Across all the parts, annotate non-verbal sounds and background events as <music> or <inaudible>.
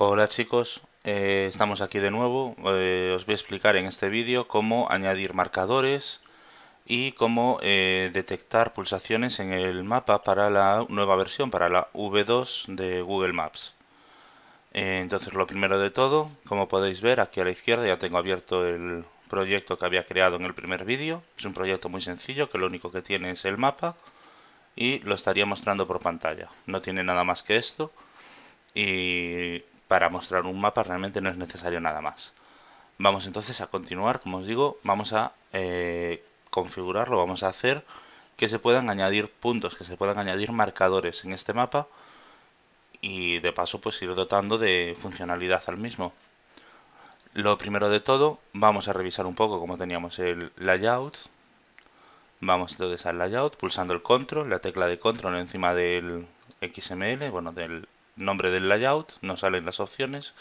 Hola chicos, eh, estamos aquí de nuevo. Eh, os voy a explicar en este vídeo cómo añadir marcadores y cómo eh, detectar pulsaciones en el mapa para la nueva versión, para la V2 de Google Maps. entonces lo primero de todo, como podéis ver aquí a la izquierda ya tengo abierto el proyecto que había creado en el primer vídeo. Es un proyecto muy sencillo que lo único que tiene es el mapa y lo estaría mostrando por pantalla. No tiene nada más que esto. Y para mostrar un mapa realmente no es necesario nada más. Vamos entonces a continuar, como os digo, vamos a eh, configurarlo, vamos a hacer que se puedan añadir puntos, que se puedan añadir marcadores en este mapa y de paso pues ir dotando de funcionalidad al mismo. Lo primero de todo, vamos a revisar un poco cómo teníamos el layout. Vamos entonces al layout, pulsando el control, la tecla de control encima del XML, bueno, del nombre del layout, nos salen las opciones.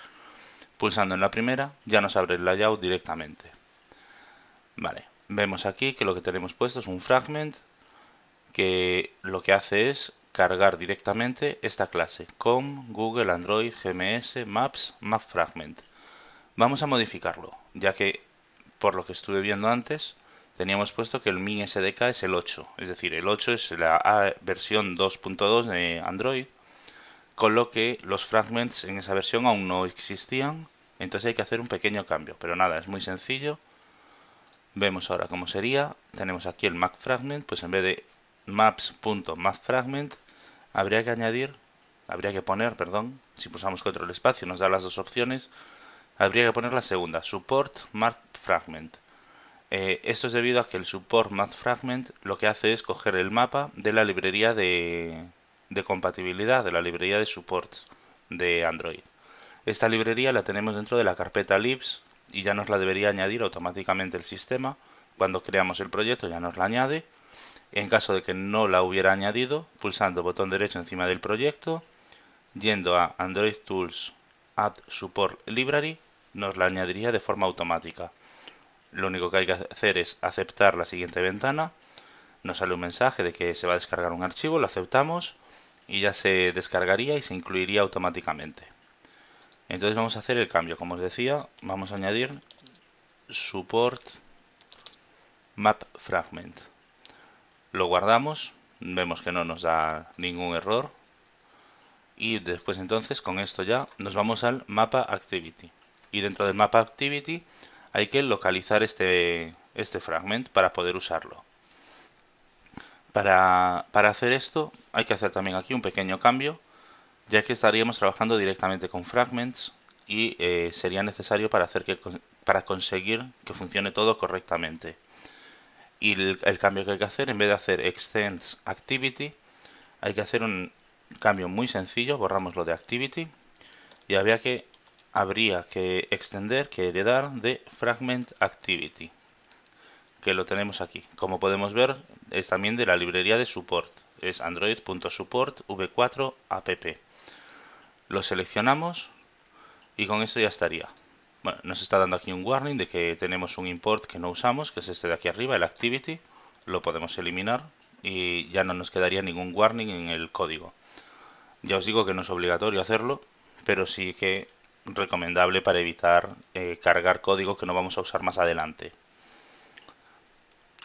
Pulsando en la primera ya nos abre el layout directamente. Vale, vemos aquí que lo que tenemos puesto es un fragment que lo que hace es cargar directamente esta clase con google, android, gms, maps, map fragment. Vamos a modificarlo, ya que por lo que estuve viendo antes teníamos puesto que el min SDK es el 8, es decir, el 8 es la versión 2.2 de Android con lo que los fragments en esa versión aún no existían, entonces hay que hacer un pequeño cambio, pero nada, es muy sencillo. Vemos ahora cómo sería, tenemos aquí el map fragment, pues en vez de fragment habría que añadir, habría que poner, perdón, si pulsamos control espacio nos da las dos opciones, habría que poner la segunda, support map fragment. Eh, esto es debido a que el support map fragment lo que hace es coger el mapa de la librería de, de compatibilidad de la librería de support de Android. Esta librería la tenemos dentro de la carpeta libs y ya nos la debería añadir automáticamente el sistema. Cuando creamos el proyecto ya nos la añade. En caso de que no la hubiera añadido, pulsando botón derecho encima del proyecto, yendo a Android Tools Add Support Library, nos la añadiría de forma automática. Lo único que hay que hacer es aceptar la siguiente ventana. Nos sale un mensaje de que se va a descargar un archivo, lo aceptamos y ya se descargaría y se incluiría automáticamente. Entonces vamos a hacer el cambio. Como os decía, vamos a añadir support map fragment. Lo guardamos, vemos que no nos da ningún error. Y después entonces con esto ya nos vamos al mapa activity. Y dentro del mapa activity hay que localizar este, este fragment para poder usarlo. Para, hacer esto hay que hacer también aquí un pequeño cambio, ya que estaríamos trabajando directamente con fragments y eh, sería necesario para, hacer que, para conseguir que funcione todo correctamente. Y el, cambio que hay que hacer, en vez de hacer extends activity, hay que hacer un cambio muy sencillo, borramos lo de activity y había que, habría que extender, que heredar de fragment activity que lo tenemos aquí. Como podemos ver, es también de la librería de support. Es android.support v4 app. Lo seleccionamos y con esto ya estaría. Bueno, nos está dando aquí un warning de que tenemos un import que no usamos, que es este de aquí arriba, el activity. Lo podemos eliminar y ya no nos quedaría ningún warning en el código. Ya os digo que no es obligatorio hacerlo, pero sí que recomendable para evitar eh, cargar código que no vamos a usar más adelante.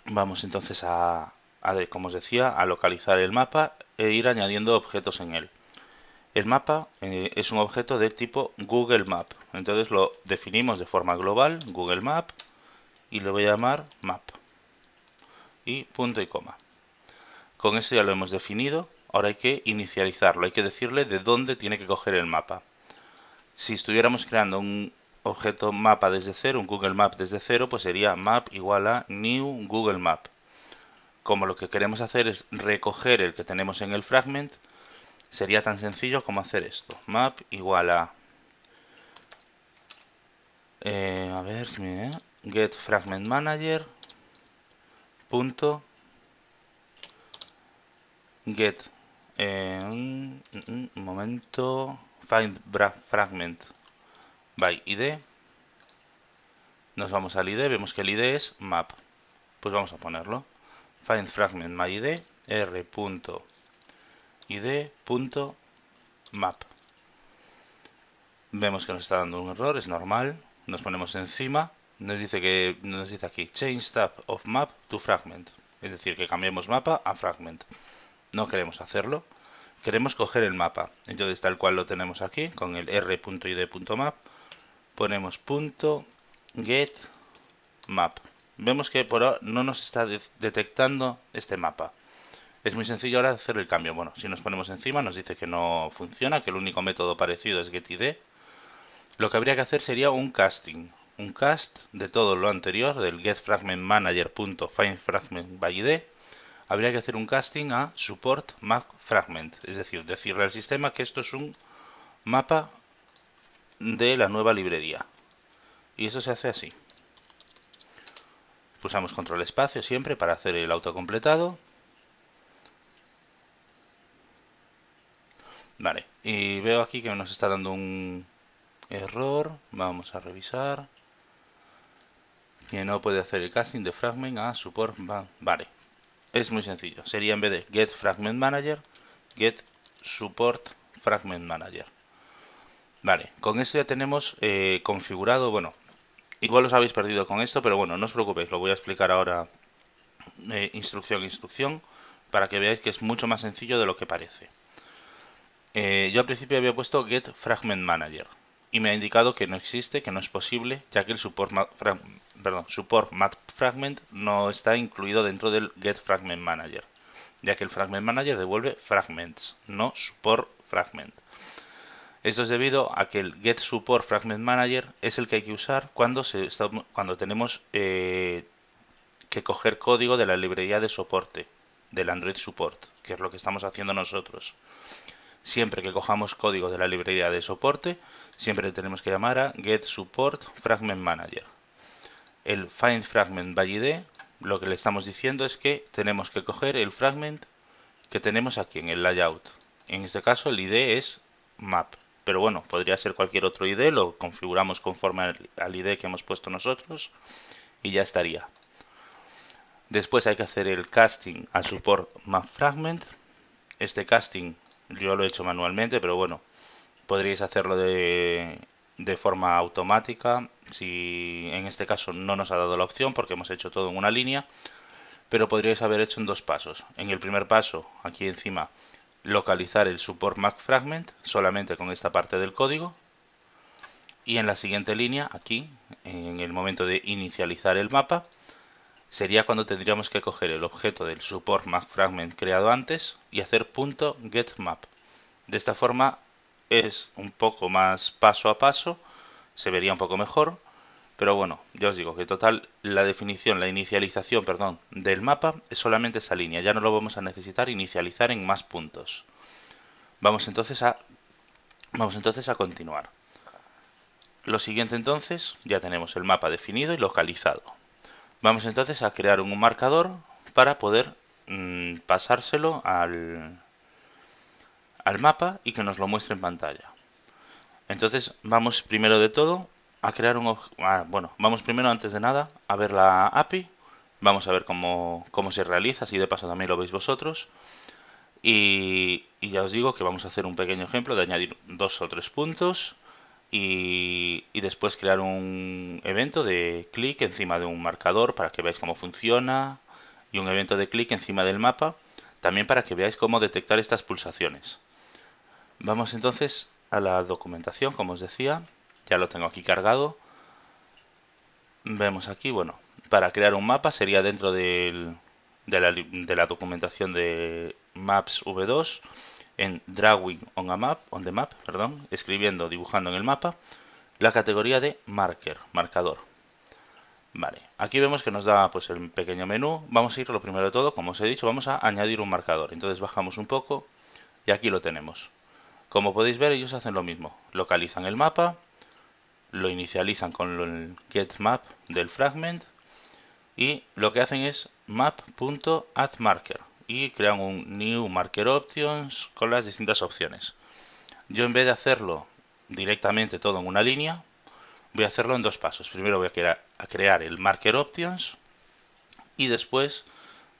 Vamos entonces a, como os decía, a localizar el mapa e ir añadiendo objetos en él. El mapa eh, es un objeto de tipo Google Map, entonces lo definimos de forma global, Google Map, y lo voy a llamar Map. Y punto y coma. Con eso ya lo hemos definido, ahora hay que inicializarlo, hay que decirle de dónde tiene que coger el mapa. Si estuviéramos creando un, objeto mapa desde cero, un Google Map desde cero, pues sería map igual a new Google Map. Como lo que queremos hacer es recoger el que tenemos en el fragment, sería tan sencillo como hacer esto. Map igual a... Eh, a ver, mire, get fragment manager punto get eh, momento find fragment by ID. Nos vamos al ID, vemos que el ID es map. Pues vamos a ponerlo. Find fragment my ID, r.id.map. Vemos que nos está dando un error, es normal. Nos ponemos encima, nos dice que nos dice aquí change tab of map to fragment, es decir, que cambiemos mapa a fragment. No queremos hacerlo, queremos coger el mapa. Entonces tal cual lo tenemos aquí con el r.id.map ponemos punto get map. Vemos que por no nos está detectando este mapa. Es muy sencillo ahora hacer el cambio. Bueno, si nos ponemos encima nos dice que no funciona, que el único método parecido es getID. Lo que habría que hacer sería un casting. Un cast de todo lo anterior, del getFragmentManager.findFragmentById. Habría que hacer un casting a support map fragment, es decir, decirle al sistema que esto es un mapa de la nueva librería. Y eso se hace así. Pulsamos control espacio siempre para hacer el auto completado. Vale, y veo aquí que nos está dando un error. Vamos a revisar. Que no puede hacer el casting de fragment a support. Vale, es muy sencillo. Sería en vez de get fragment manager, get support fragment manager. Vale, con esto ya tenemos eh, configurado, bueno, igual os habéis perdido con esto, pero bueno, no os preocupéis, lo voy a explicar ahora eh, instrucción instrucción para que veáis que es mucho más sencillo de lo que parece. Eh, yo al principio había puesto get fragment manager y me ha indicado que no existe, que no es posible, ya que el support, perdón, support fragment no está incluido dentro del get fragment manager, ya que el fragment manager devuelve fragments, no support fragment. Esto es debido a que el Get Support Fragment Manager es el que hay que usar cuando, tenemos eh, que coger código de la librería de soporte del Android Support, que es lo que estamos haciendo nosotros. Siempre que cojamos código de la librería de soporte, siempre tenemos que llamar a Get Support Fragment Manager. El Find Fragment lo que le estamos diciendo es que tenemos que coger el fragment que tenemos aquí en el layout. En este caso el ID es map pero bueno, podría ser cualquier otro ID, lo configuramos conforme al ID que hemos puesto nosotros y ya estaría. Después hay que hacer el casting al support MapFragment. fragment. Este casting yo lo he hecho manualmente, pero bueno, podríais hacerlo de, de forma automática. Si en este caso no nos ha dado la opción porque hemos hecho todo en una línea, pero podríais haber hecho en dos pasos. En el primer paso, aquí encima, localizar el support mac fragment solamente con esta parte del código y en la siguiente línea aquí en el momento de inicializar el mapa sería cuando tendríamos que coger el objeto del support mac fragment creado antes y hacer punto get map de esta forma es un poco más paso a paso se vería un poco mejor pero bueno, ya os digo que total la definición, la inicialización, perdón, del mapa es solamente esa línea. Ya no lo vamos a necesitar inicializar en más puntos. Vamos entonces a, vamos entonces a continuar. Lo siguiente entonces, ya tenemos el mapa definido y localizado. Vamos entonces a crear un marcador para poder mm, pasárselo al, al mapa y que nos lo muestre en pantalla. Entonces vamos primero de todo a crear un... Ah, bueno, vamos primero antes de nada a ver la API. Vamos a ver cómo, cómo se realiza, si de paso también lo veis vosotros. Y, y, ya os digo que vamos a hacer un pequeño ejemplo de añadir dos o tres puntos y, y después crear un evento de clic encima de un marcador para que veáis cómo funciona y un evento de clic encima del mapa también para que veáis cómo detectar estas pulsaciones. Vamos entonces a la documentación, como os decía ya lo tengo aquí cargado. Vemos aquí, bueno, para crear un mapa sería dentro de, la, documentación de Maps V2 en Drawing on a Map, on the Map, perdón, escribiendo, dibujando en el mapa la categoría de Marker, marcador. Vale, aquí vemos que nos da pues el pequeño menú. Vamos a ir lo primero de todo, como os he dicho, vamos a añadir un marcador. Entonces bajamos un poco y aquí lo tenemos. Como podéis ver, ellos hacen lo mismo. Localizan el mapa, lo inicializan con el getMap del fragment y lo que hacen es map.addMarker y crean un new marker options con las distintas opciones. Yo en vez de hacerlo directamente todo en una línea, voy a hacerlo en dos pasos. Primero voy a crear, el markerOptions y después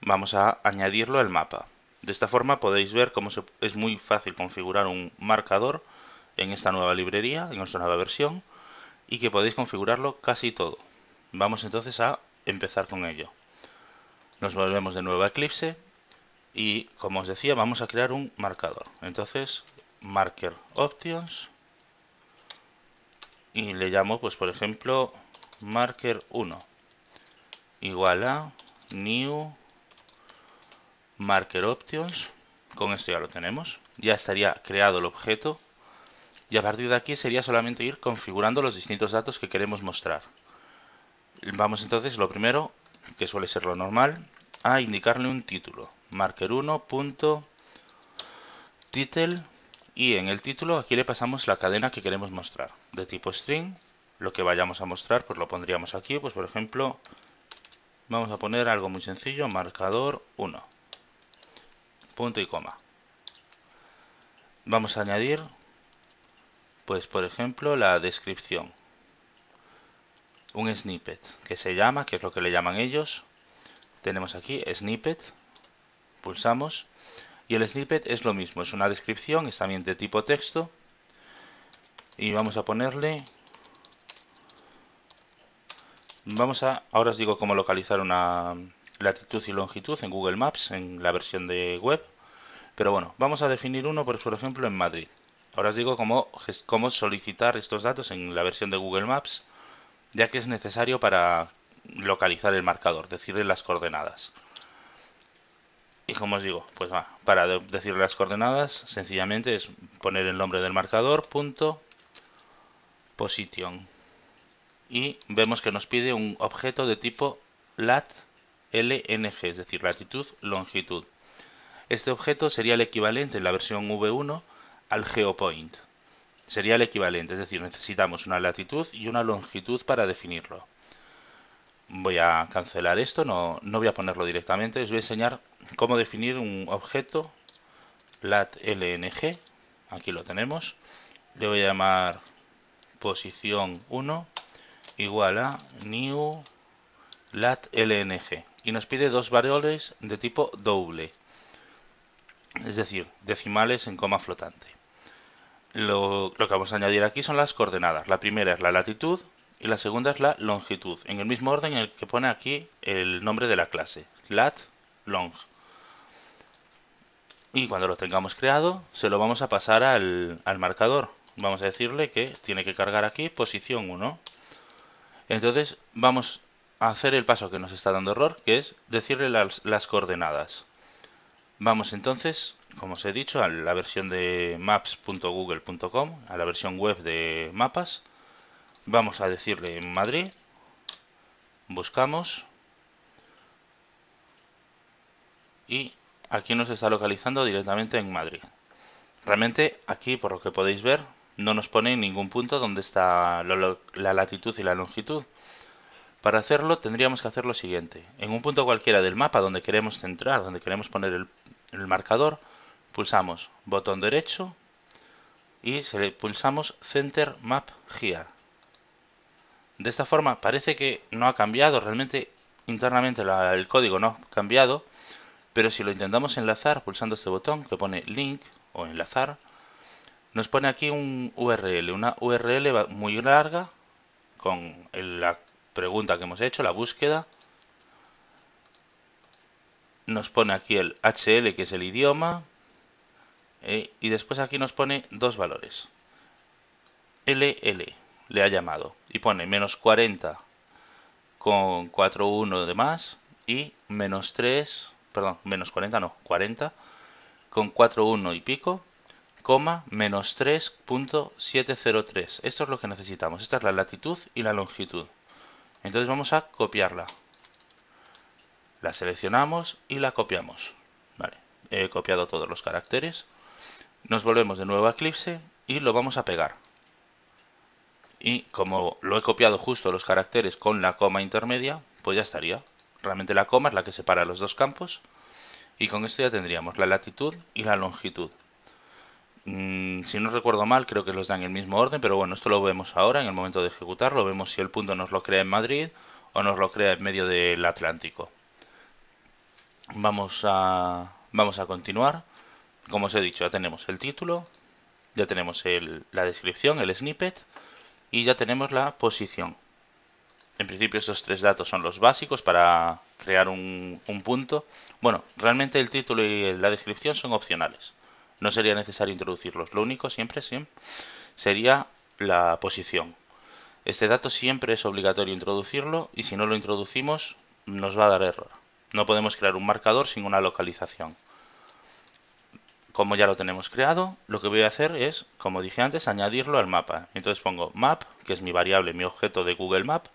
vamos a añadirlo al mapa. De esta forma podéis ver cómo es muy fácil configurar un marcador en esta nueva librería, en nuestra nueva versión, y que podéis configurarlo casi todo. Vamos entonces a empezar con ello. Nos volvemos de nuevo a Eclipse y como os decía vamos a crear un marcador. Entonces marker options y le llamo pues por ejemplo marker 1 igual a new marker options con esto ya lo tenemos ya estaría creado el objeto y a partir de aquí sería solamente ir configurando los distintos datos que queremos mostrar. Vamos entonces, lo primero, que suele ser lo normal, a indicarle un título, marker1.title y en el título aquí le pasamos la cadena que queremos mostrar, de tipo string, lo que vayamos a mostrar pues lo pondríamos aquí, pues por ejemplo vamos a poner algo muy sencillo, marcador 1, punto y coma. Vamos a añadir pues por ejemplo la descripción. Un snippet que se llama, que es lo que le llaman ellos. Tenemos aquí snippet, pulsamos y el snippet es lo mismo, es una descripción, es también de tipo texto y vamos a ponerle vamos a, ahora os digo cómo localizar una latitud y longitud en Google Maps, en la versión de web pero bueno, vamos a definir uno por ejemplo en Madrid Ahora os digo cómo, solicitar estos datos en la versión de Google Maps, ya que es necesario para localizar el marcador, decirle las coordenadas. Y como os digo, pues para decirle las coordenadas, sencillamente es poner el nombre del marcador, punto, position. Y vemos que nos pide un objeto de tipo lat lng, es decir, latitud, longitud. Este objeto sería el equivalente en la versión v1 al geopoint. Sería el equivalente, es decir, necesitamos una latitud y una longitud para definirlo. Voy a cancelar esto, no, no voy a ponerlo directamente. Os voy a enseñar cómo definir un objeto lat lng. Aquí lo tenemos. Le voy a llamar posición 1 igual a new lat lng y nos pide dos variables de tipo doble, es decir, decimales en coma flotante lo, que vamos a añadir aquí son las coordenadas. La primera es la latitud y la segunda es la longitud, en el mismo orden en el que pone aquí el nombre de la clase, lat long. Y cuando lo tengamos creado, se lo vamos a pasar al, marcador. Vamos a decirle que tiene que cargar aquí posición 1. Entonces vamos a hacer el paso que nos está dando error, que es decirle las coordenadas. Vamos entonces, como os he dicho, a la versión de maps.google.com, a la versión web de mapas. Vamos a decirle en Madrid, buscamos y aquí nos está localizando directamente en Madrid. Realmente aquí, por lo que podéis ver, no nos pone ningún punto donde está la latitud y la longitud. Para hacerlo tendríamos que hacer lo siguiente. En un punto cualquiera del mapa donde queremos centrar, donde queremos poner el, marcador, pulsamos botón derecho y le pulsamos Center Map Here. De esta forma parece que no ha cambiado, realmente internamente el código no ha cambiado, pero si lo intentamos enlazar pulsando este botón que pone Link o Enlazar, nos pone aquí un URL, una URL muy larga con el, la pregunta que hemos hecho, la búsqueda. Nos pone aquí el HL, que es el idioma. Eh, y después aquí nos pone dos valores. LL le ha llamado. Y pone menos 40 con 4,1 de más. Y menos 3, perdón, menos 40, no, 40 con 4,1 y pico coma menos 3.703. Esto es lo que necesitamos. Esta es la latitud y la longitud. Entonces vamos a copiarla. La seleccionamos y la copiamos. he copiado todos los caracteres. Nos volvemos de nuevo a Eclipse y lo vamos a pegar. Y como lo he copiado justo los caracteres con la coma intermedia, pues ya estaría. Realmente la coma es la que separa los dos campos. Y con esto ya tendríamos la latitud y la longitud. Mm, si no recuerdo mal, creo que los dan en el mismo orden, pero bueno, esto lo vemos ahora en el momento de ejecutarlo. Vemos si el punto nos lo crea en Madrid o nos lo crea en medio del Atlántico. Vamos a, vamos a continuar. Como os he dicho, ya tenemos el título, ya tenemos la descripción, el snippet y ya tenemos la posición. En principio estos tres datos son los básicos para crear un punto. Bueno, realmente el título y la descripción son opcionales. No sería necesario introducirlos. Lo único siempre, sería la posición. Este dato siempre es obligatorio introducirlo y si no lo introducimos nos va a dar error. No podemos crear un marcador sin una localización. Como ya lo tenemos creado, lo que voy a hacer es, como dije antes, añadirlo al mapa. Entonces pongo map, que es mi variable, mi objeto de Google Map,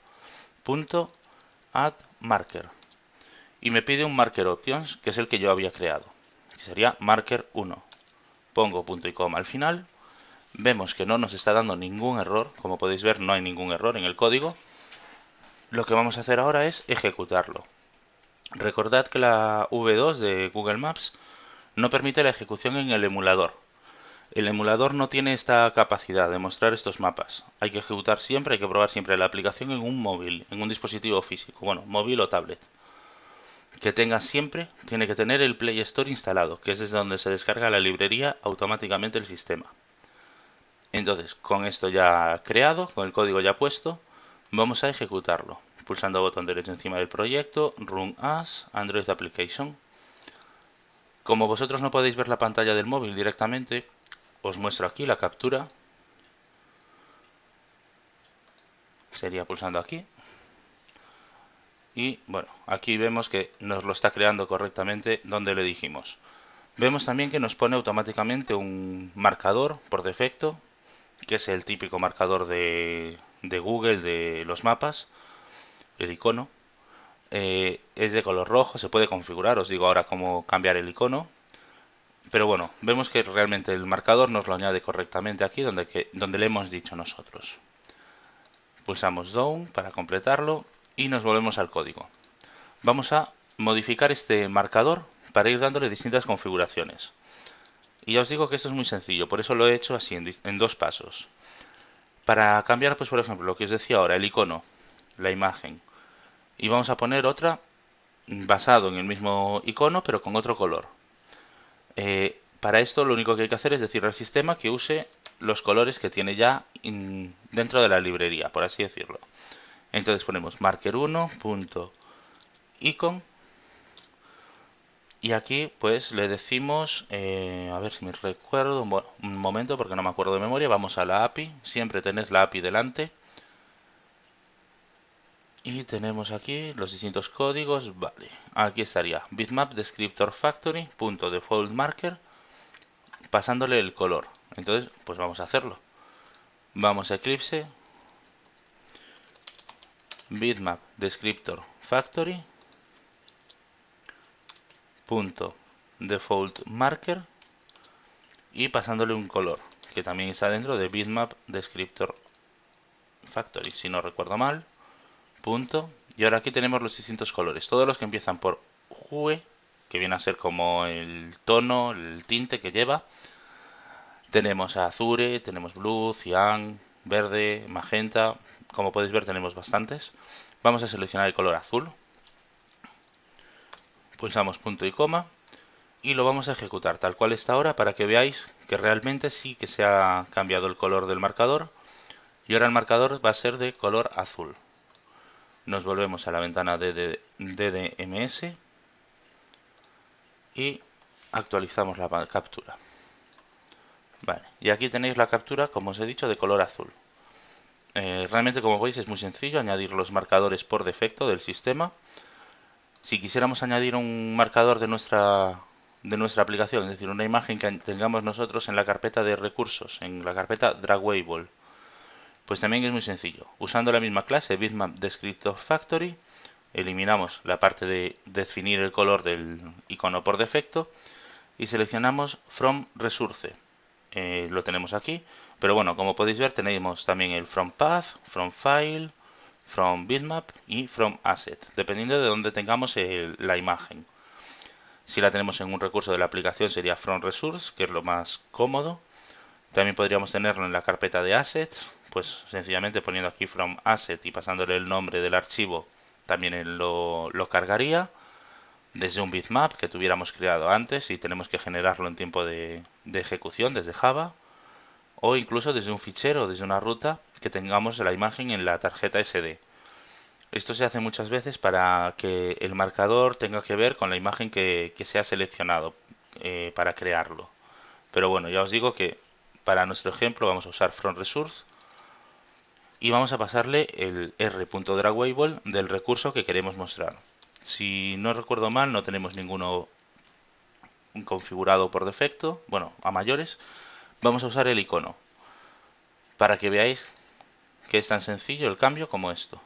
punto add marker. Y me pide un marker options, que es el que yo había creado. Que sería marker 1 pongo punto y coma al final, vemos que no nos está dando ningún error, como podéis ver no hay ningún error en el código, lo que vamos a hacer ahora es ejecutarlo. Recordad que la V2 de Google Maps no permite la ejecución en el emulador. El emulador no tiene esta capacidad de mostrar estos mapas. Hay que ejecutar siempre, hay que probar siempre la aplicación en un móvil, en un dispositivo físico, bueno, móvil o tablet que tenga siempre tiene que tener el Play Store instalado, que es desde donde se descarga la librería automáticamente el sistema. Entonces, con esto ya creado, con el código ya puesto, vamos a ejecutarlo. Pulsando botón derecho encima del proyecto, Run as Android Application. Como vosotros no podéis ver la pantalla del móvil directamente, os muestro aquí la captura. Sería pulsando aquí y bueno, aquí vemos que nos lo está creando correctamente donde le dijimos. Vemos también que nos pone automáticamente un marcador por defecto, que es el típico marcador de, Google de los mapas, el icono. Eh, es de color rojo, se puede configurar, os digo ahora cómo cambiar el icono. Pero bueno, vemos que realmente el marcador nos lo añade correctamente aquí donde, donde le hemos dicho nosotros. Pulsamos Down para completarlo y nos volvemos al código. Vamos a modificar este marcador para ir dándole distintas configuraciones. Y ya os digo que esto es muy sencillo, por eso lo he hecho así, en, dos pasos. Para cambiar, pues por ejemplo, lo que os decía ahora, el icono, la imagen. Y vamos a poner otra basado en el mismo icono, pero con otro color. Eh, para esto lo único que hay que hacer es decirle al sistema que use los colores que tiene ya dentro de la librería, por así decirlo. Entonces ponemos marker1.icon y aquí pues le decimos, eh, a ver si me recuerdo, un momento porque no me acuerdo de memoria, vamos a la API, siempre tenés la API delante. Y tenemos aquí los distintos códigos, vale, aquí estaría bitmap descriptor factory punto default marker pasándole el color. Entonces, pues vamos a hacerlo. Vamos a Eclipse, bitmap descriptor factory punto default marker y pasándole un color que también está dentro de bitmap descriptor factory si no recuerdo mal punto y ahora aquí tenemos los distintos colores todos los que empiezan por hue que viene a ser como el tono el tinte que lleva tenemos azure tenemos blue cian verde, magenta, como podéis ver tenemos bastantes. Vamos a seleccionar el color azul, pulsamos punto y coma y lo vamos a ejecutar tal cual está ahora para que veáis que realmente sí que se ha cambiado el color del marcador y ahora el marcador va a ser de color azul. Nos volvemos a la ventana de DDMS y actualizamos la captura y aquí tenéis la captura, como os he dicho, de color azul. Eh, realmente, como veis, es muy sencillo añadir los marcadores por defecto del sistema. Si quisiéramos añadir un marcador de nuestra, de nuestra aplicación, es decir, una imagen que tengamos nosotros en la carpeta de recursos, en la carpeta Dragwable, pues también es muy sencillo. Usando la misma clase, bitmap descriptor factory, eliminamos la parte de definir el color del icono por defecto y seleccionamos from resource eh, lo tenemos aquí. Pero bueno, como podéis ver, tenemos también el from path, from file, from bitmap y from asset, dependiendo de donde tengamos la imagen. Si la tenemos en un recurso de la aplicación sería from resource, que es lo más cómodo. También podríamos tenerlo en la carpeta de assets, pues sencillamente poniendo aquí from asset y pasándole el nombre del archivo también lo, lo cargaría desde un bitmap que tuviéramos creado antes y tenemos que generarlo en tiempo de, ejecución desde Java o incluso desde un fichero desde una ruta que tengamos la imagen en la tarjeta SD. Esto se hace muchas veces para que el marcador tenga que ver con la imagen que, se ha seleccionado eh, para crearlo. Pero bueno, ya os digo que para nuestro ejemplo vamos a usar Front Resource y vamos a pasarle el r.drawable del recurso que queremos mostrar. Si no recuerdo mal, no tenemos ninguno configurado por defecto, bueno, a mayores, vamos a usar el icono para que veáis que es tan sencillo el cambio como esto.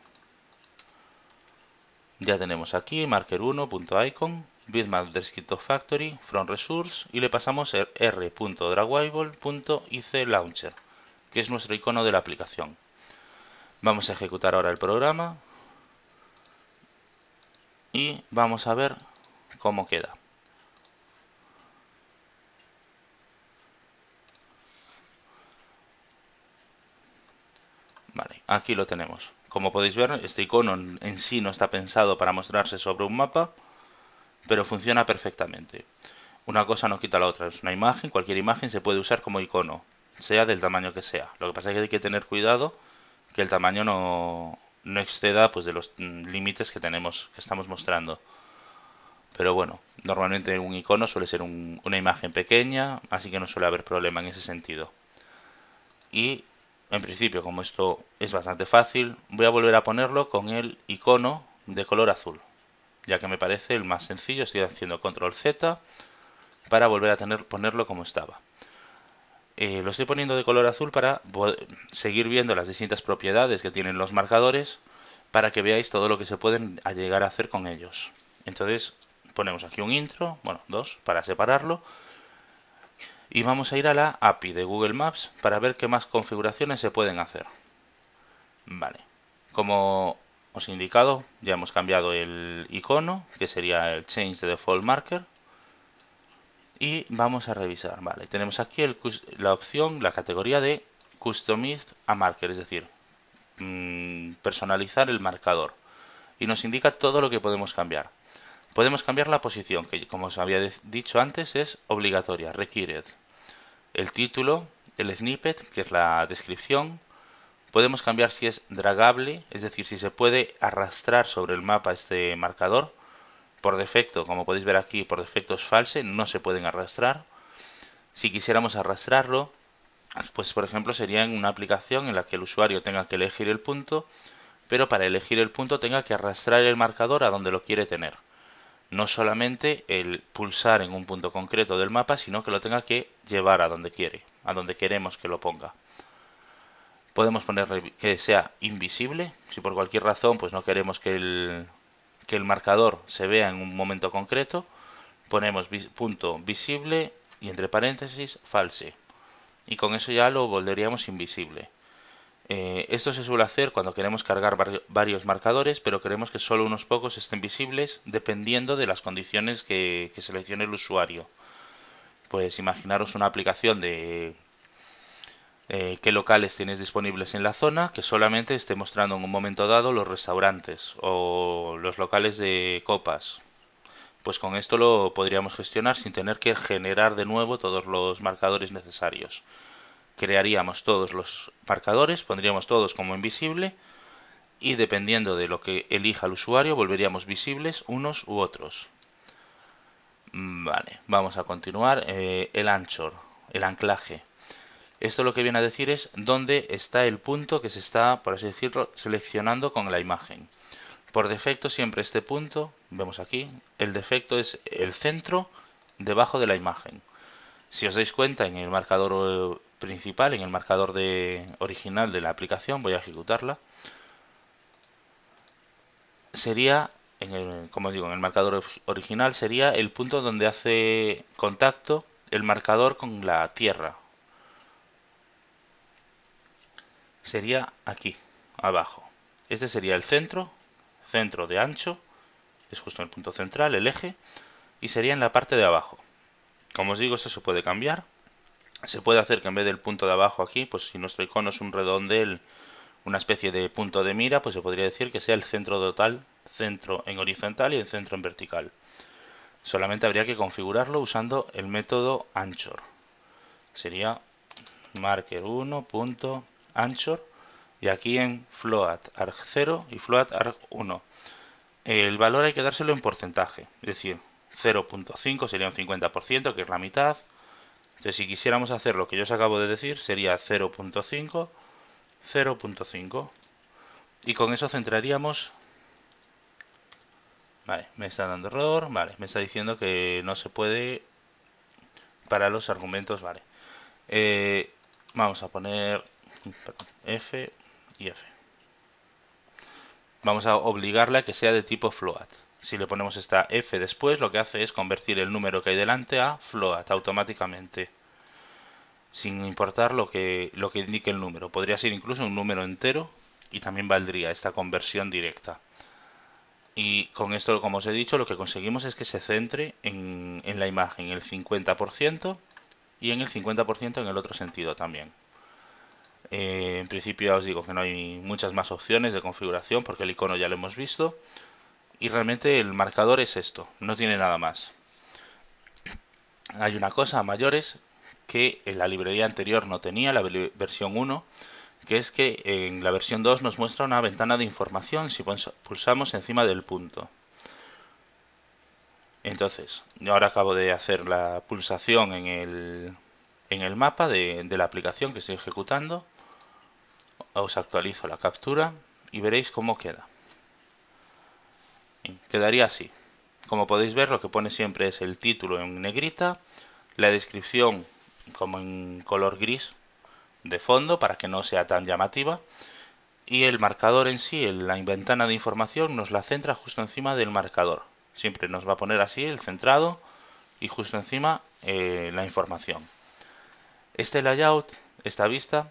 Ya tenemos aquí marker1.icon, bitmap desktop factory, from resource y le pasamos el que es nuestro icono de la aplicación. Vamos a ejecutar ahora el programa, y vamos a ver cómo queda. Vale, aquí lo tenemos. Como podéis ver, este icono en sí no está pensado para mostrarse sobre un mapa, pero funciona perfectamente. Una cosa no quita la otra, es una imagen, cualquier imagen se puede usar como icono, sea del tamaño que sea. Lo que pasa es que hay que tener cuidado que el tamaño no, no exceda pues de los límites que tenemos, que estamos mostrando. Pero bueno, normalmente un icono suele ser una imagen pequeña, así que no suele haber problema en ese sentido. Y en principio, como esto es bastante fácil, voy a volver a ponerlo con el icono de color azul. Ya que me parece el más sencillo, estoy haciendo control Z para volver a tener, ponerlo como estaba. Eh, lo estoy poniendo de color azul para seguir viendo las distintas propiedades que tienen los marcadores para que veáis todo lo que se pueden llegar a hacer con ellos. Entonces ponemos aquí un intro, bueno, dos, para separarlo. Y vamos a ir a la API de Google Maps para ver qué más configuraciones se pueden hacer. Vale, como os he indicado, ya hemos cambiado el icono, que sería el Change the Default Marker y vamos a revisar. Vale, tenemos aquí la opción, la categoría de Customized a Marker, es decir, mm, personalizar el marcador. Y nos indica todo lo que podemos cambiar. Podemos cambiar la posición, que como os había dicho antes es obligatoria, requiere El título, el snippet, que es la descripción. Podemos cambiar si es dragable, es decir, si se puede arrastrar sobre el mapa este marcador por defecto, como podéis ver aquí, por defecto es false, no se pueden arrastrar. Si quisiéramos arrastrarlo, pues por ejemplo sería en una aplicación en la que el usuario tenga que elegir el punto, pero para elegir el punto tenga que arrastrar el marcador a donde lo quiere tener. No solamente el pulsar en un punto concreto del mapa, sino que lo tenga que llevar a donde quiere, a donde queremos que lo ponga. Podemos ponerle que sea invisible, si por cualquier razón pues no queremos que el, que el marcador se vea en un momento concreto, ponemos punto visible y entre paréntesis false. Y con eso ya lo volveríamos invisible. Eh, esto se suele hacer cuando queremos cargar varios marcadores, pero queremos que solo unos pocos estén visibles dependiendo de las condiciones que seleccione el usuario. Pues imaginaros una aplicación de eh, qué locales tienes disponibles en la zona, que solamente esté mostrando en un momento dado los restaurantes o los locales de copas. Pues con esto lo podríamos gestionar sin tener que generar de nuevo todos los marcadores necesarios. Crearíamos todos los marcadores, pondríamos todos como invisible y dependiendo de lo que elija el usuario volveríamos visibles unos u otros. Mm, vale, vamos a continuar. Eh, el anchor, el anclaje. Esto lo que viene a decir es dónde está el punto que se está, por así decirlo, seleccionando con la imagen. Por defecto siempre este punto, vemos aquí, el defecto es el centro debajo de la imagen. Si os dais cuenta en el marcador eh, principal, en el marcador de, original de la aplicación, voy a ejecutarla, sería, en el, como digo, en el marcador original sería el punto donde hace contacto el marcador con la tierra, sería aquí, abajo. Este sería el centro, centro de ancho, es justo el punto central, el eje, y sería en la parte de abajo. Como os digo, eso se puede cambiar. Se puede hacer que en vez del punto de abajo aquí, pues si nuestro icono es un redondel, una especie de punto de mira, pues se podría decir que sea el centro total, centro en horizontal y el centro en vertical. Solamente habría que configurarlo usando el método anchor. Sería marker 1. Anchor y aquí en float arg 0 y float arg 1. El valor hay que dárselo en porcentaje, es decir, 0.5 sería un 50%, que es la mitad. Entonces, si quisiéramos hacer lo que yo os acabo de decir, sería 0.5, 0.5. Y con eso centraríamos... Vale, me está dando error, vale, me está diciendo que no se puede para los argumentos, vale. Eh, vamos a poner F y F. Vamos a obligarle a que sea de tipo float. Si le ponemos esta F después, lo que hace es convertir el número que hay delante a float automáticamente. Sin importar lo que, lo que indique el número. Podría ser incluso un número entero y también valdría esta conversión directa. Y con esto, como os he dicho, lo que conseguimos es que se centre en, en la imagen el 50% y en el 50% en el otro sentido también. Eh, en principio os digo que no hay muchas más opciones de configuración porque el icono ya lo hemos visto. Y realmente el marcador es esto, no tiene nada más. Hay una cosa mayores que en la librería anterior no tenía, la versión 1, que es que en la versión 2 nos muestra una ventana de información si pulsamos encima del punto. Entonces, yo ahora acabo de hacer la pulsación en el, en el mapa de, la aplicación que estoy ejecutando os actualizo la captura y veréis cómo queda. Quedaría así. Como podéis ver, lo que pone siempre es el título en negrita, la descripción como en color gris de fondo para que no sea tan llamativa y el marcador en sí, la ventana de información, nos la centra justo encima del marcador. Siempre nos va a poner así el centrado y justo encima eh, la información. Este layout, esta vista,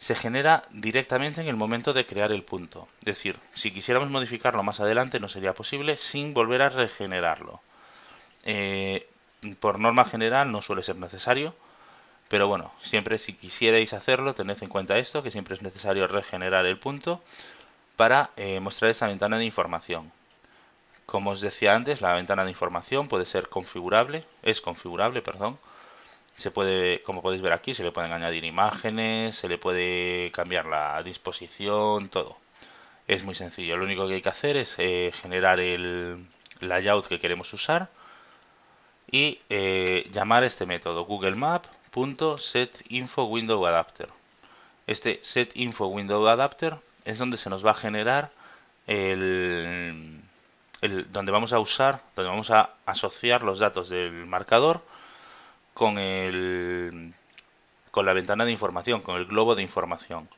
se genera directamente en el momento de crear el punto. Es decir, si quisiéramos modificarlo más adelante no sería posible sin volver a regenerarlo. Eh, por norma general no suele ser necesario, pero bueno, siempre si quisierais hacerlo tened en cuenta esto, que siempre es necesario regenerar el punto para eh, mostrar esta ventana de información. Como os decía antes, la ventana de información puede ser configurable, es configurable, perdón, se puede, como podéis ver aquí, se le pueden añadir imágenes, se le puede cambiar la disposición, todo. Es muy sencillo. Lo único que hay que hacer es eh, generar el layout que queremos usar y eh, llamar este método Google Map adapter Este setInfoWindowAdapter es donde se nos va a generar el, donde vamos a usar, donde vamos a asociar los datos del marcador con el con la ventana de información, con el globo de información.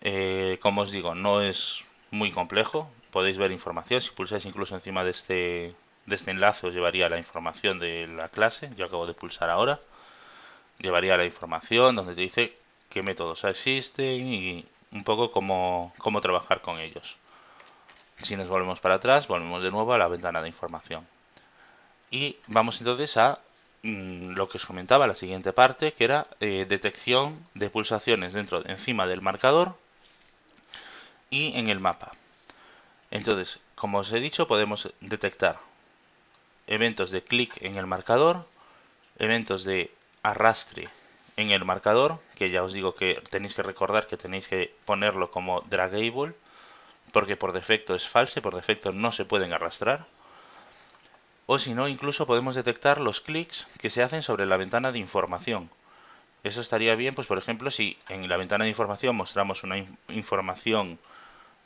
Eh, como os digo, no es muy complejo, podéis ver información, si pulsáis incluso encima de este, de este enlace os llevaría la información de la clase, yo acabo de pulsar ahora, llevaría la información donde te dice qué métodos existen y un poco cómo, cómo trabajar con ellos. Si nos volvemos para atrás, volvemos de nuevo a la ventana de información. Y vamos entonces a Mm, lo que os comentaba, la siguiente parte, que era eh, detección de pulsaciones dentro, encima del marcador y en el mapa. Entonces, como os he dicho, podemos detectar eventos de clic en el marcador, eventos de arrastre en el marcador, que ya os digo que tenéis que recordar que tenéis que ponerlo como dragable, porque por defecto es falso, por defecto no se pueden arrastrar o si no incluso podemos detectar los clics que se hacen sobre la ventana de información. Eso estaría bien, pues por ejemplo, si en la ventana de información mostramos una información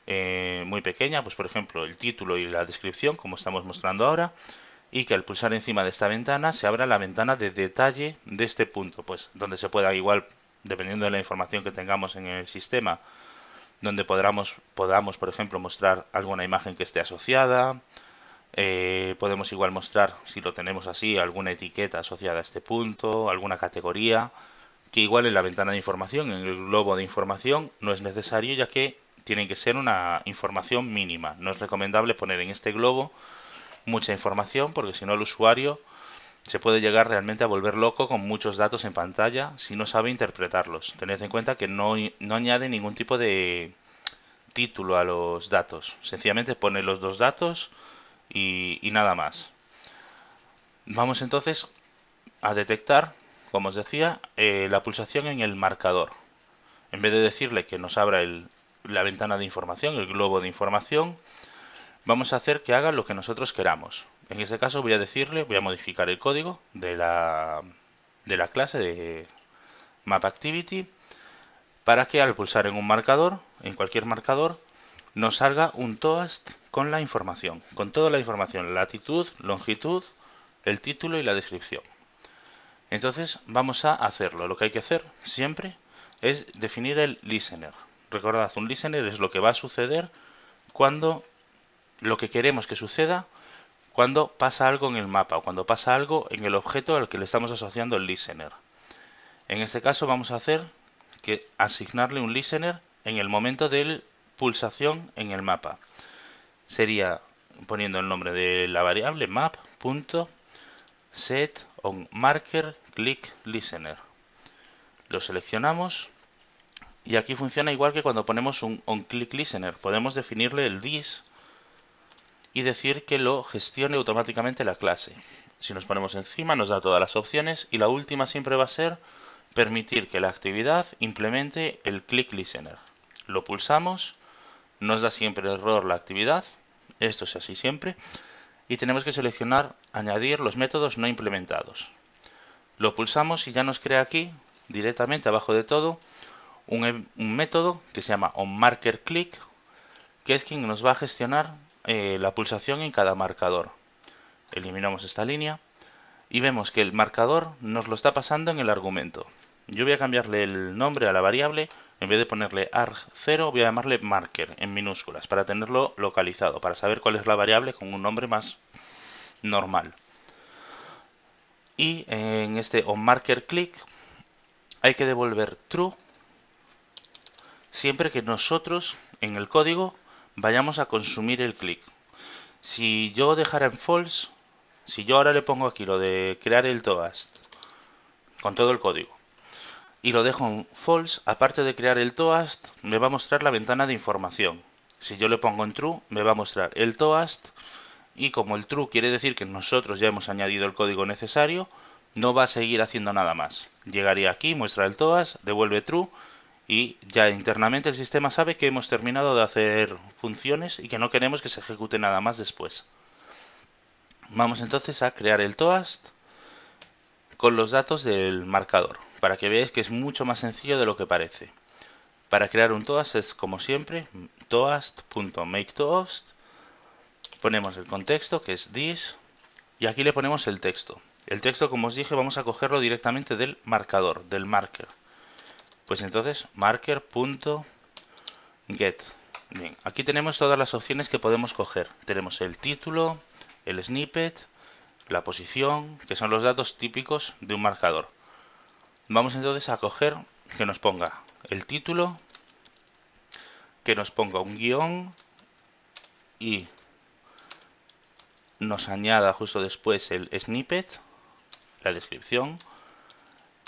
eh, muy pequeña, pues por ejemplo el título y la descripción, como estamos mostrando ahora, y que al pulsar encima de esta ventana se abra la ventana de detalle de este punto, pues donde se pueda igual, dependiendo de la información que tengamos en el sistema, donde podamos, podamos por ejemplo, mostrar alguna imagen que esté asociada, eh, podemos igual mostrar, si lo tenemos así, alguna etiqueta asociada a este punto, alguna categoría, que igual en la ventana de información, en el globo de información, no es necesario ya que tiene que ser una información mínima. No es recomendable poner en este globo mucha información porque si no el usuario se puede llegar realmente a volver loco con muchos datos en pantalla si no sabe interpretarlos. Tened en cuenta que no, no añade ningún tipo de título a los datos. Sencillamente pone los dos datos y, nada más. Vamos entonces a detectar, como os decía, eh, la pulsación en el marcador. En vez de decirle que nos abra la ventana de información, el globo de información, vamos a hacer que haga lo que nosotros queramos. En este caso voy a decirle, voy a modificar el código de la, de la clase de MapActivity para que al pulsar en un marcador, en cualquier marcador, nos salga un toast con la información, con toda la información, latitud, longitud, el título y la descripción. Entonces vamos a hacerlo. Lo que hay que hacer siempre es definir el listener. Recordad, un listener es lo que va a suceder cuando lo que queremos que suceda cuando pasa algo en el mapa o cuando pasa algo en el objeto al que le estamos asociando el listener. En este caso vamos a hacer que asignarle un listener en el momento de pulsación en el mapa sería poniendo el nombre de la variable map on marker click listener. Lo seleccionamos y aquí funciona igual que cuando ponemos un on click listener. Podemos definirle el dis y decir que lo gestione automáticamente la clase. Si nos ponemos encima nos da todas las opciones y la última siempre va a ser permitir que la actividad implemente el click listener. Lo pulsamos nos da siempre el error la actividad, esto es así siempre, y tenemos que seleccionar añadir los métodos no implementados. Lo pulsamos y ya nos crea aquí, directamente abajo de todo, un, em, método que se llama onMarkerClick, que es quien nos va a gestionar eh, la pulsación en cada marcador. Eliminamos esta línea y vemos que el marcador nos lo está pasando en el argumento. Yo voy a cambiarle el nombre a la variable. En vez de ponerle arg0, voy a llamarle marker en minúsculas para tenerlo localizado, para saber cuál es la variable con un nombre más normal. Y en este onMarkerClick hay que devolver true siempre que nosotros en el código vayamos a consumir el clic. Si yo dejara en false, si yo ahora le pongo aquí lo de crear el toast con todo el código, y lo dejo en false, aparte de crear el toast, me va a mostrar la ventana de información. Si yo le pongo en true, me va a mostrar el toast y como el true quiere decir que nosotros ya hemos añadido el código necesario, no va a seguir haciendo nada más. Llegaría aquí, muestra el toast, devuelve true y ya internamente el sistema sabe que hemos terminado de hacer funciones y que no queremos que se ejecute nada más después. Vamos entonces a crear el toast con los datos del marcador, para que veáis que es mucho más sencillo de lo que parece. Para crear un toast es como siempre, toast.maketoast, ponemos el contexto que es this, y aquí le ponemos el texto. El texto, como os dije, vamos a cogerlo directamente del marcador, del marker. Pues entonces, marker.get. Bien, aquí tenemos todas las opciones que podemos coger. Tenemos el título, el snippet, la posición, que son los datos típicos de un marcador. Vamos entonces a coger que nos ponga el título, que nos ponga un guión y nos añada justo después el snippet, la descripción,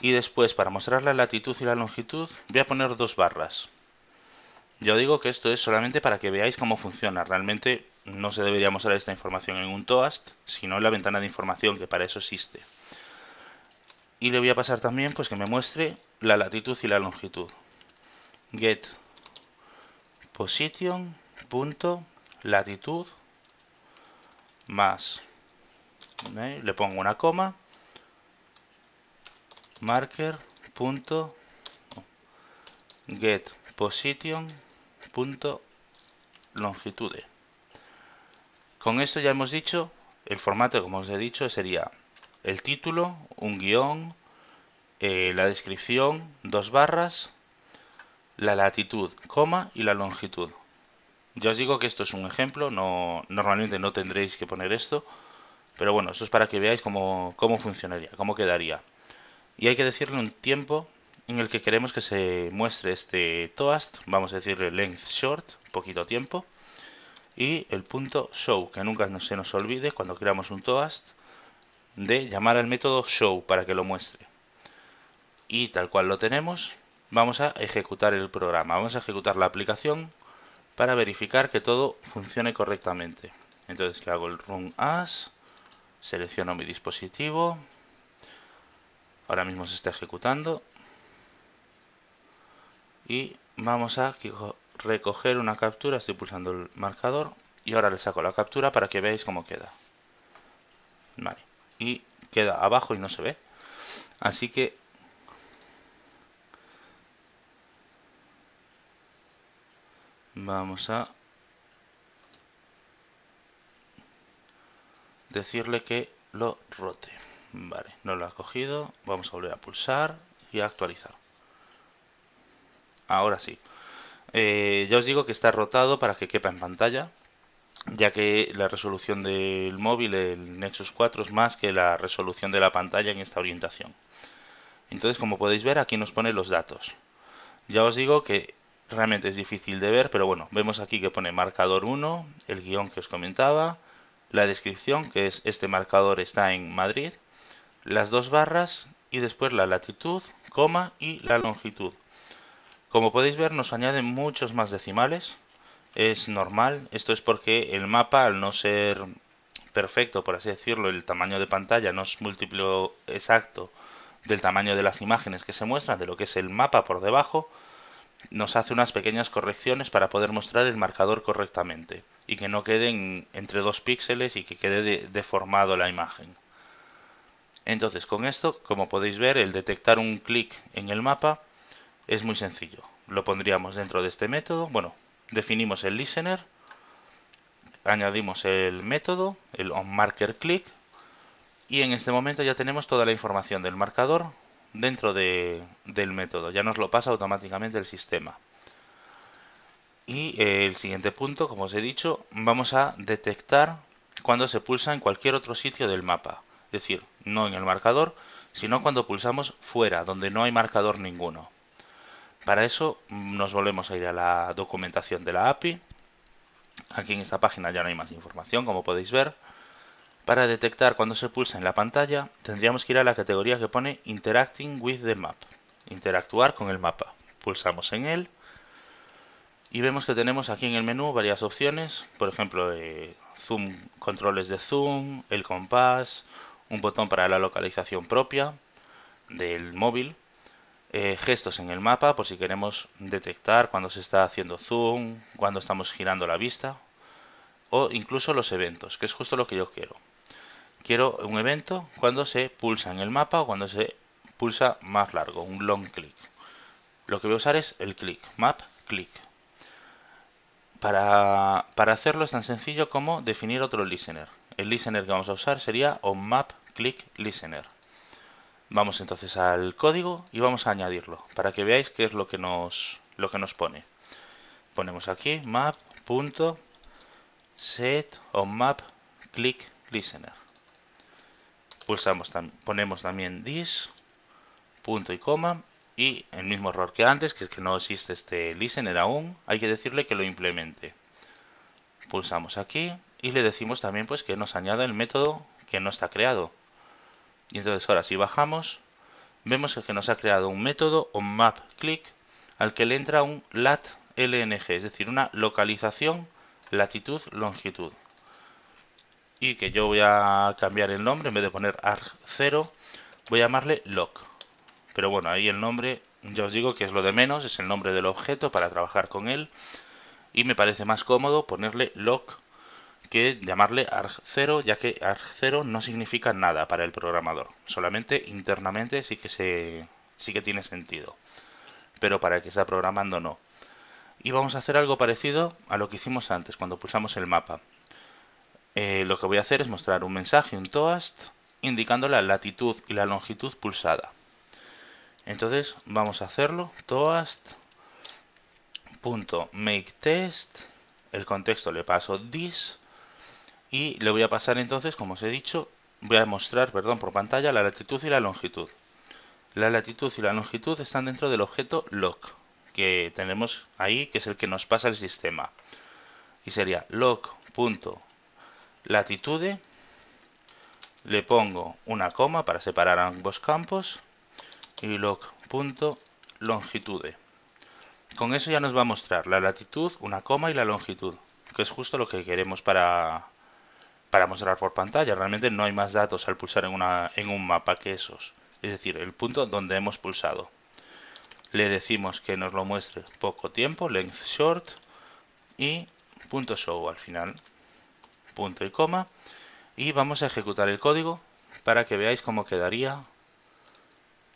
y después para mostrar la latitud y la longitud voy a poner dos barras. Yo digo que esto es solamente para que veáis cómo funciona. Realmente no se debería mostrar esta información en un TOAST, sino en la ventana de información, que para eso existe. Y le voy a pasar también pues que me muestre la latitud y la longitud. Get position punto latitud más ¿Eh? le pongo una coma marker punto get position punto longitude. Con esto ya hemos dicho, el formato como os he dicho sería el título, un guión, eh, la descripción, dos barras, la latitud, coma y la longitud. yo os digo que esto es un ejemplo, no, normalmente no tendréis que poner esto, pero bueno, eso es para que veáis cómo, cómo funcionaría, cómo quedaría. Y hay que decirle un tiempo en el que queremos que se muestre este toast, vamos a decirle length short, poquito tiempo, y el punto show, que nunca se nos olvide cuando creamos un toast, de llamar al método show para que lo muestre. Y tal cual lo tenemos, vamos a ejecutar el programa, vamos a ejecutar la aplicación para verificar que todo funcione correctamente. Entonces le hago el run as, selecciono mi dispositivo, ahora mismo se está ejecutando, y vamos a recoger una captura, estoy pulsando el marcador y ahora le saco la captura para que veáis cómo queda. Vale, y queda abajo y no se ve. Así que vamos a decirle que lo rote. Vale, no lo ha cogido, vamos a volver a pulsar y a actualizar ahora sí. Eh, ya os digo que está rotado para que quepa en pantalla, ya que la resolución del móvil, el Nexus 4, es más que la resolución de la pantalla en esta orientación. Entonces, como podéis ver, aquí nos pone los datos. Ya os digo que realmente es difícil de ver, pero bueno, vemos aquí que pone marcador 1, el guión que os comentaba, la descripción, que es este marcador está en Madrid, las dos barras y después la latitud, coma y la longitud. Como podéis ver nos añaden muchos más decimales, es normal, esto es porque el mapa al no ser perfecto, por así decirlo, el tamaño de pantalla no es múltiplo exacto del tamaño de las imágenes que se muestran, de lo que es el mapa por debajo, nos hace unas pequeñas correcciones para poder mostrar el marcador correctamente y que no queden entre dos píxeles y que quede deformado la imagen. Entonces con esto, como podéis ver, el detectar un clic en el mapa es muy sencillo. Lo pondríamos dentro de este método. Bueno, definimos el listener, añadimos el método, el onMarkerClick, y en este momento ya tenemos toda la información del marcador dentro del método. Ya nos lo pasa automáticamente el sistema. Y eh, el siguiente punto, como os he dicho, vamos a detectar cuando se pulsa en cualquier otro sitio del mapa. Es decir, no en el marcador, sino cuando pulsamos fuera, donde no hay marcador ninguno. Para eso mm, nos volvemos a ir a la documentación de la API. Aquí en esta página ya no hay más información, como podéis ver. Para detectar cuando se pulsa en la pantalla, tendríamos que ir a la categoría que pone Interacting with the Map, interactuar con el mapa. Pulsamos en él y vemos que tenemos aquí en el menú varias opciones, por ejemplo, eh, zoom, controles de zoom, el compás, un botón para la localización propia del móvil, eh, gestos en el mapa por si queremos detectar cuando se está haciendo zoom, cuando estamos girando la vista o incluso los eventos, que es justo lo que yo quiero. Quiero un evento cuando se pulsa en el mapa o cuando se pulsa más largo, un long click. Lo que voy a usar es el click, map click. Para, hacerlo es tan sencillo como definir otro listener. El listener que vamos a usar sería map click listener Vamos entonces al código y vamos a añadirlo para que veáis qué es lo que nos, lo que nos pone. Ponemos aquí map.set on map click listener. Pulsamos, ponemos también this, punto y coma y el mismo error que antes, que es que no existe este listener aún, hay que decirle que lo implemente. Pulsamos aquí y le decimos también pues que nos añada el método que no está creado. Y entonces ahora si bajamos, vemos que nos ha creado un método un map click al que le entra un lat lng, es decir, una localización, latitud, longitud. Y que yo voy a cambiar el nombre, en vez de poner arg0, voy a llamarle lock. Pero bueno, ahí el nombre, ya os digo que es lo de menos, es el nombre del objeto para trabajar con él. Y me parece más cómodo ponerle loc que llamarle arg0, ya que arg0 no significa nada para el programador. Solamente internamente sí que, se, sí que tiene sentido, pero para el que está programando no. Y vamos a hacer algo parecido a lo que hicimos antes, cuando pulsamos el mapa. Eh, lo que voy a hacer es mostrar un mensaje, un toast, indicando la latitud y la longitud pulsada. Entonces vamos a hacerlo, test el contexto le paso this, y le voy a pasar entonces, como os he dicho, voy a mostrar, perdón, por pantalla la latitud y la longitud. La latitud y la longitud están dentro del objeto log que tenemos ahí, que es el que nos pasa el sistema. Y sería log.latitude, le pongo una coma para separar ambos campos y log.longitude. Con eso ya nos va a mostrar la latitud, una coma y la longitud, que es justo lo que queremos para, para mostrar por pantalla. Realmente no hay más datos al pulsar en, en un mapa que esos. Es decir, el punto donde hemos pulsado. Le decimos que nos lo muestre poco tiempo, length short y punto show al final. Punto y coma. Y vamos a ejecutar el código para que veáis cómo quedaría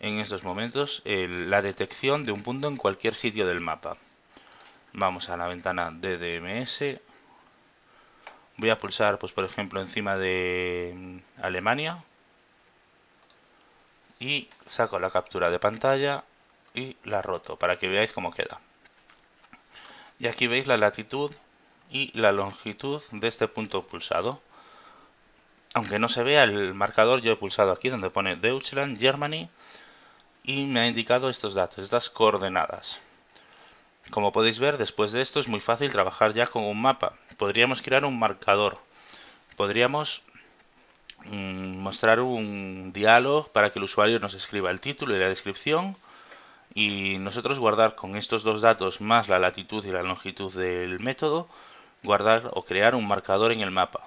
en estos momentos la detección de un punto en cualquier sitio del mapa. Vamos a la ventana DDMS. Voy a pulsar, pues por ejemplo, encima de mm, Alemania. Y saco la captura de pantalla y la roto para que veáis cómo queda. Y aquí veis la latitud y la longitud de este punto pulsado. Aunque no se vea el marcador, yo he pulsado aquí donde pone Deutschland, Germany y me ha indicado estos datos, estas coordenadas. Como podéis ver, después de esto es muy fácil trabajar ya con un mapa. Podríamos crear un marcador. Podríamos mm, mostrar un diálogo para que el usuario nos escriba el título y la descripción. Y nosotros guardar con estos dos datos más la latitud y la longitud del método, guardar o crear un marcador en el mapa.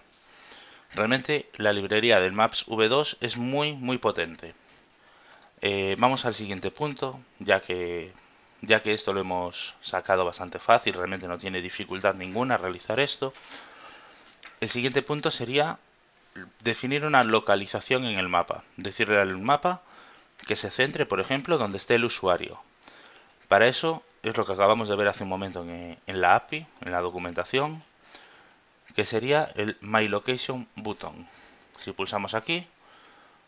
Realmente la librería del Maps V2 es muy muy potente. Eh, vamos al siguiente punto, ya que ya que esto lo hemos sacado bastante fácil, realmente no tiene dificultad ninguna realizar esto. El siguiente punto sería definir una localización en el mapa, decirle al mapa que se centre, por ejemplo, donde esté el usuario. Para eso es lo que acabamos de ver hace un momento en, la API, en la documentación, que sería el My Location button. Si pulsamos aquí,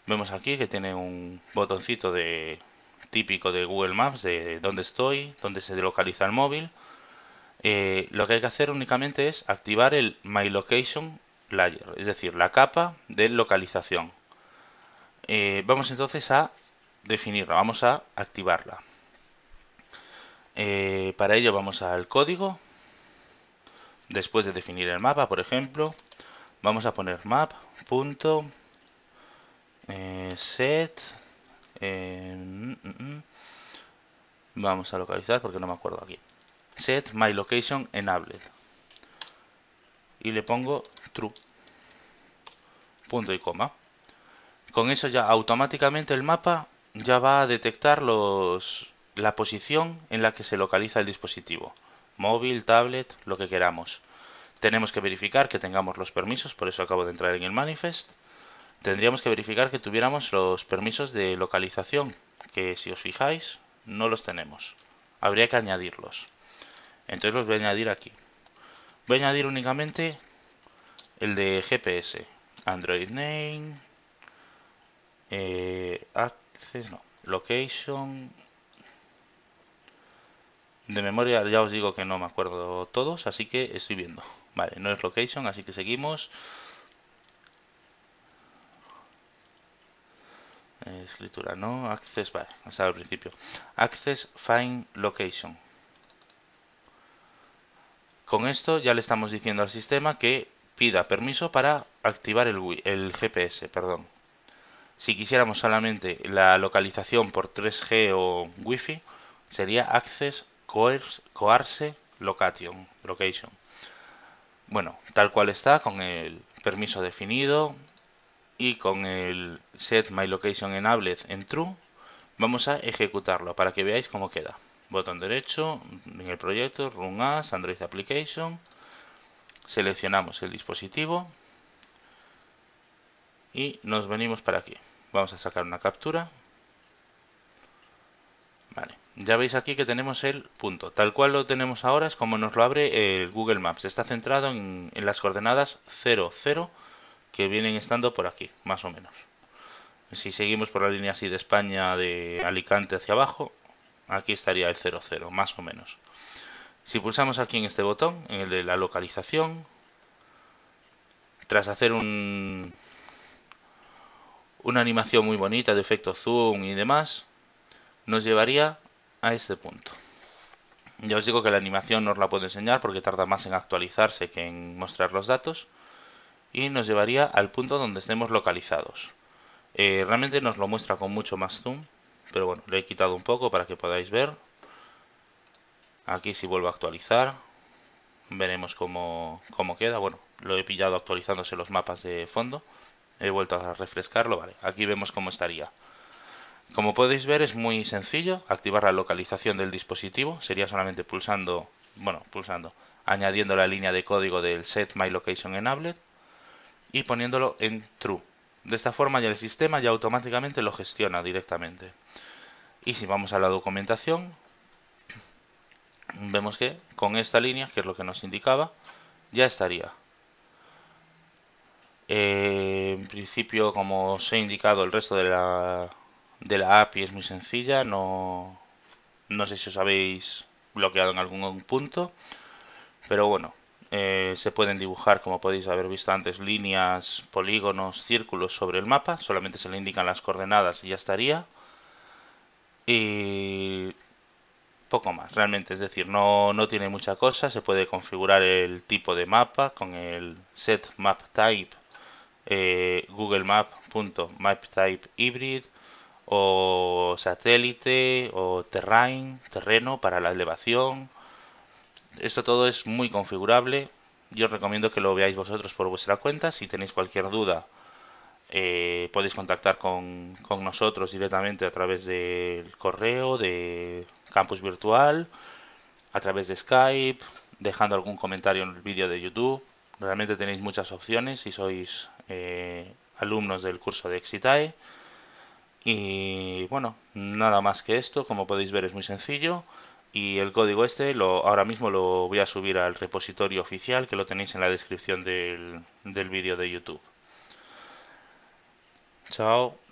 vemos aquí que tiene un botoncito de típico de Google Maps, de dónde estoy, dónde se localiza el móvil. Eh, lo que hay que hacer únicamente es activar el My Location Layer, es decir, la capa de localización. Eh, vamos entonces a definirla, vamos a activarla. Eh, para ello vamos al código, después de definir el mapa, por ejemplo, vamos a poner map.set Em, mm, mm, mm. vamos a localizar porque no me acuerdo aquí. Set my location enabled. Y le pongo true. Punto y coma. Con eso ya automáticamente el mapa ya va a detectar los, la posición en la que se localiza el dispositivo. Móvil, tablet, lo que queramos. Tenemos que verificar que tengamos los permisos, por eso acabo de entrar en el manifest tendríamos que verificar que tuviéramos los permisos de localización, que si os fijáis no los tenemos. Habría que añadirlos. Entonces los voy a añadir aquí. Voy a añadir únicamente el de GPS. Android Name, eh, no, Location. De memoria ya os digo que no me acuerdo todos, así que estoy viendo. Vale, no es Location, así que seguimos. escritura, ¿no? Access hasta el principio. Access find location. Con esto ya le estamos diciendo al sistema que pida permiso para activar el, el GPS, perdón. Si quisiéramos solamente la localización por 3G o wifi sería access coerce, coarse location, location. Bueno, tal cual está, con el permiso definido, y con el set my location enabled en true vamos a ejecutarlo para que veáis cómo queda. Botón derecho, en el proyecto, Run As, Android Application, seleccionamos el dispositivo y nos venimos para aquí. Vamos a sacar una captura. Vale, ya veis aquí que tenemos el punto. Tal cual lo tenemos ahora es como nos lo abre el Google Maps. Está centrado en, en las coordenadas 0, 0, que vienen estando por aquí, más o menos. Si seguimos por la línea así de España, de Alicante hacia abajo, aquí estaría el 00, más o menos. Si pulsamos aquí en este botón, en el de la localización, tras hacer un, una animación muy bonita de efecto zoom y demás, nos llevaría a este punto. Ya os digo que la animación no os la puedo enseñar porque tarda más en actualizarse que en mostrar los datos y nos llevaría al punto donde estemos localizados. Eh, realmente nos lo muestra con mucho más zoom, pero bueno, lo he quitado un poco para que podáis ver. Aquí si vuelvo a actualizar, veremos cómo, queda. Bueno, lo he pillado actualizándose los mapas de fondo. He vuelto a refrescarlo, vale, aquí vemos cómo estaría. Como podéis ver es muy sencillo activar la localización del dispositivo, sería solamente pulsando, bueno, pulsando, añadiendo la línea de código del set my location enable y poniéndolo en true. De esta forma ya el sistema ya automáticamente lo gestiona directamente. Y si vamos a la documentación, <clears throat> vemos que con esta línea, que es lo que nos indicaba, ya estaría. Eh, en principio, como os he indicado, el resto de la, de la API es muy sencilla. No, no sé si os habéis bloqueado en algún punto. Pero bueno, eh, se pueden dibujar, como podéis haber visto antes, líneas, polígonos, círculos sobre el mapa. Solamente se le indican las coordenadas y ya estaría. Y poco más, realmente. Es decir, no, tiene mucha cosa. Se puede configurar el tipo de mapa con el set map type eh, Google type hybrid o satélite o terrain, terreno para la elevación esto todo es muy configurable. Yo os recomiendo que lo veáis vosotros por vuestra cuenta. Si tenéis cualquier duda, eh, podéis contactar con, con, nosotros directamente a través del correo, de campus virtual, a través de Skype, dejando algún comentario en el vídeo de YouTube. Realmente tenéis muchas opciones si sois eh, alumnos del curso de Exitae. Y bueno, nada más que esto, como podéis ver es muy sencillo y el código este lo, ahora mismo lo voy a subir al repositorio oficial que lo tenéis en la descripción del, del vídeo de YouTube. Chao.